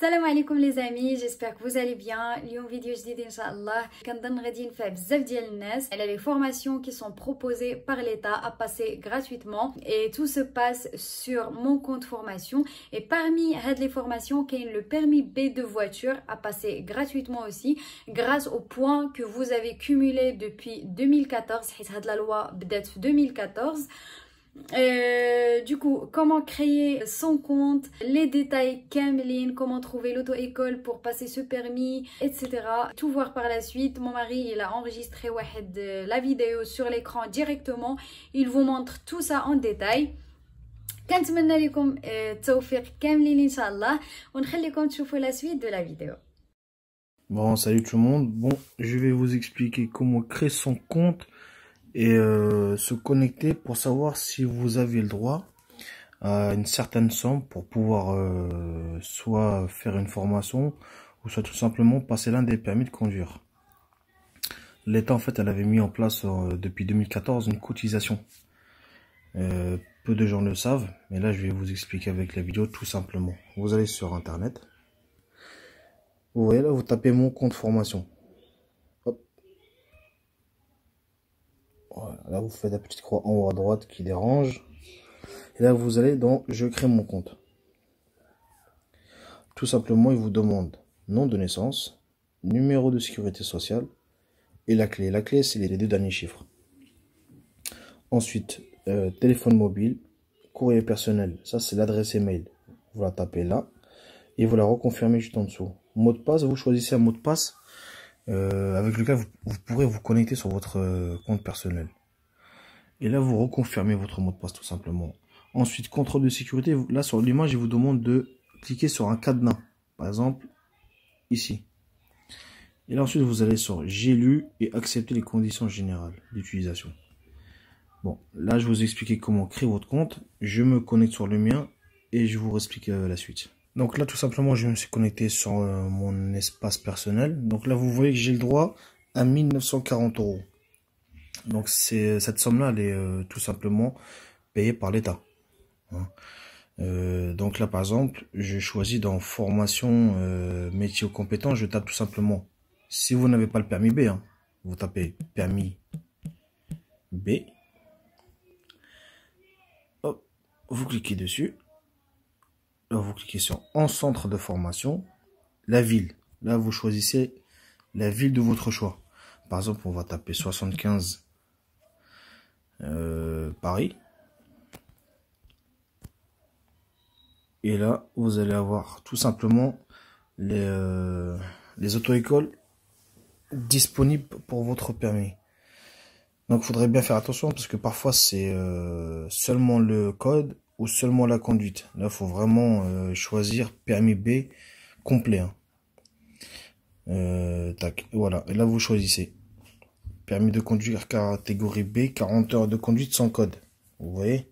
Salam aleykoum les amis, j'espère que vous allez bien. Lyon vidéo je dis inshaAllah. Quand les formations, qui sont proposées par l'État à passer gratuitement et tout se passe sur mon compte formation. Et parmi les formations, il y a le permis B de voiture à passer gratuitement aussi, grâce aux points que vous avez cumulés depuis 2014. Il la loi e de 2014. Euh, du coup, comment créer son compte, les détails Cameline, comment trouver l'auto-école pour passer ce permis, etc. Tout voir par la suite. Mon mari, il a enregistré euh, la vidéo sur l'écran directement. Il vous montre tout ça en détail. كاملين تشوفوا euh, la suite de la vidéo. Bon, salut tout le monde. Bon, je vais vous expliquer comment créer son compte et euh, se connecter pour savoir si vous avez le droit à une certaine somme pour pouvoir euh, soit faire une formation ou soit tout simplement passer l'un des permis de conduire. L'État en fait elle avait mis en place euh, depuis 2014 une cotisation. peu de gens le savent, mais là je vais vous expliquer avec la vidéo tout simplement. Vous allez sur internet. Vous voyez là, vous tapez mon compte formation. là, vous faites la petite croix en haut à droite qui dérange. Et là, vous allez dans « Je crée mon compte ». Tout simplement, il vous demande nom de naissance, numéro de sécurité sociale et la clé. La clé, c'est les deux derniers chiffres. Ensuite, euh, téléphone mobile, courrier personnel. Ça, c'est l'adresse email. Vous la tapez là et vous la reconfirmez juste en dessous. Mot de passe, vous choisissez un mot de passe euh, avec lequel vous, vous, pourrez vous connecter sur votre euh, compte personnel. Et là, vous reconfirmez votre mot de passe tout simplement. Ensuite, contrôle de sécurité. Là, sur l'image, il vous demande de cliquer sur un cadenas. Par exemple, ici. Et là, ensuite, vous allez sur J'ai lu et accepter les conditions générales d'utilisation. Bon, là, je vous ai comment créer votre compte. Je me connecte sur le mien et je vous explique euh, la suite. Donc là, tout simplement, je me suis connecté sur euh, mon espace personnel. Donc là, vous voyez que j'ai le droit à 1940 euros. Donc c'est cette somme-là, elle est euh, tout simplement payée par l'État. Hein. Euh, donc là, par exemple, je choisis dans formation euh, métier aux compétences, je tape tout simplement. Si vous n'avez pas le permis B, hein, vous tapez permis B. Hop, vous cliquez dessus vous cliquez sur en centre de formation, la ville. Là, vous choisissez la ville de votre choix. Par exemple, on va taper 75 euh, Paris. Et là, vous allez avoir tout simplement les, euh, les auto-écoles disponibles pour votre permis. Donc, il faudrait bien faire attention parce que parfois, c'est euh, seulement le code ou seulement la conduite. Là, faut vraiment euh, choisir permis B complet. Hein. Euh, tac, voilà. Et là, vous choisissez. Permis de conduire catégorie B, 40 heures de conduite sans code. Vous voyez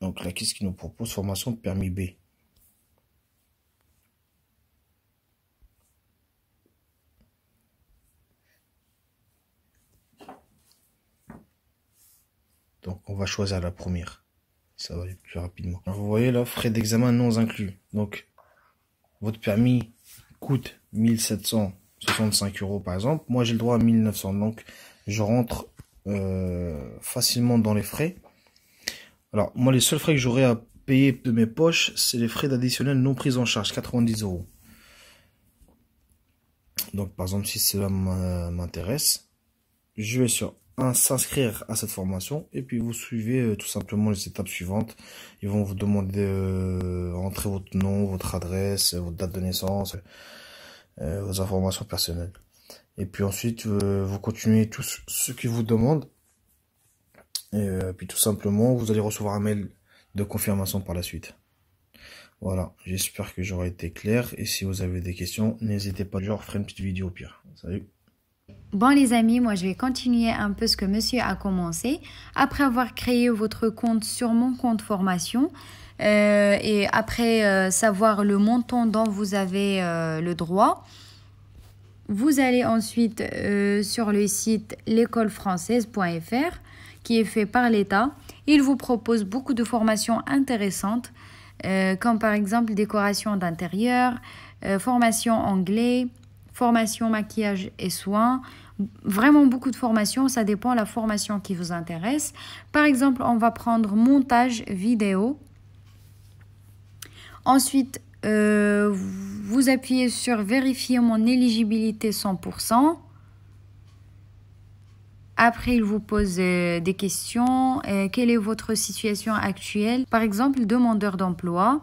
Donc là, qu'est-ce qui nous propose Formation de permis B. Donc on va choisir la première. Ça va aller plus rapidement. vous voyez là, frais d'examen non inclus. Donc votre permis coûte 1765 euros par exemple. Moi j'ai le droit à 1900. Donc je rentre euh, facilement dans les frais. Alors moi les seuls frais que j'aurai à payer de mes poches, c'est les frais d'additionnel non pris en charge, 90 euros. Donc par exemple si cela euh, m'intéresse, je vais sur s'inscrire à cette formation et puis vous suivez euh, tout simplement les étapes suivantes. Ils vont vous demander euh, rentrer votre nom, votre adresse, euh, votre date de naissance, euh, vos informations personnelles. Et puis ensuite, vous continuez tout ce qu'ils vous demandent. Et puis tout simplement, vous allez recevoir un mail de confirmation par la suite. Voilà, j'espère que j'aurai été clair. Et si vous avez des questions, n'hésitez pas. Je referai une petite vidéo au pire. Salut Bon les amis, moi je vais continuer un peu ce que monsieur a commencé. Après avoir créé votre compte sur mon compte formation euh, et après euh, savoir le montant dont vous avez euh, le droit, vous allez ensuite sur le site l'écolefrançaise.fr qui est fait par l'État. Il vous propose beaucoup de formations intéressantes comme par exemple décoration d'intérieur, formation anglais, formation maquillage et soins. Vraiment beaucoup de formations, ça dépend de la formation qui vous intéresse. Par exemple, on va prendre montage vidéo. Ensuite, euh, vous appuyez sur vérifier mon éligibilité 100%. Après, il vous pose euh, des questions. Euh, quelle est votre situation actuelle Par exemple, demandeur d'emploi.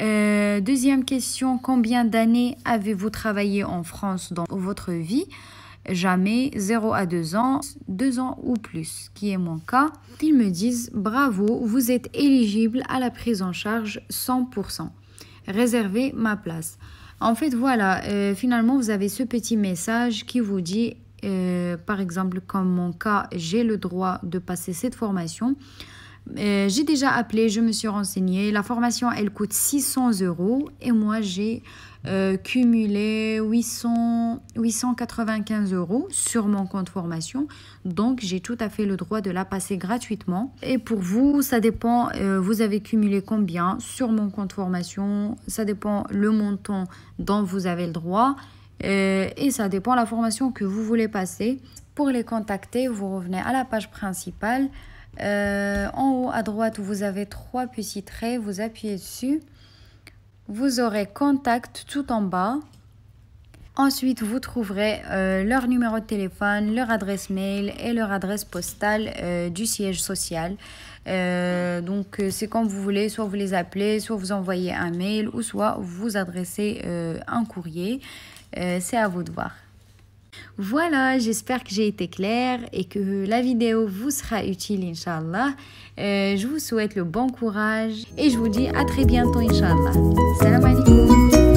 Euh, deuxième question, combien d'années avez-vous travaillé en France dans votre vie Jamais, 0 à 2 ans, 2 ans ou plus, qui est mon cas. Ils me disent, bravo, vous êtes éligible à la prise en charge 100%. Réservez ma place. En fait, voilà, euh, finalement, vous avez ce petit message qui vous dit, euh, par exemple, comme mon cas, j'ai le droit de passer cette formation. Euh, j'ai déjà appelé, je me suis renseignée. La formation, elle coûte 600 euros et moi, j'ai euh, cumulé 895 euros sur mon compte formation. Donc, j'ai tout à fait le droit de la passer gratuitement. Et pour vous, ça dépend, euh, vous avez cumulé combien sur mon compte formation. Ça dépend le montant dont vous avez le droit. et ça dépend la formation que vous voulez passer. Pour les contacter, vous revenez à la page principale. Euh, en haut à droite, vous avez trois petits traits, vous appuyez dessus. Vous aurez contact tout en bas. Ensuite, vous trouverez euh, leur numéro de téléphone, leur adresse mail et leur adresse postale euh, du siège social. donc, c'est comme vous voulez, soit vous les appelez, soit vous envoyez un mail ou soit vous adressez un courrier. c'est à vous de voir. Voilà, j'espère que j'ai été claire et que la vidéo vous sera utile, inshallah. Euh, je vous souhaite le bon courage et je vous dis à très bientôt, Inch'Allah. Salam alaikum.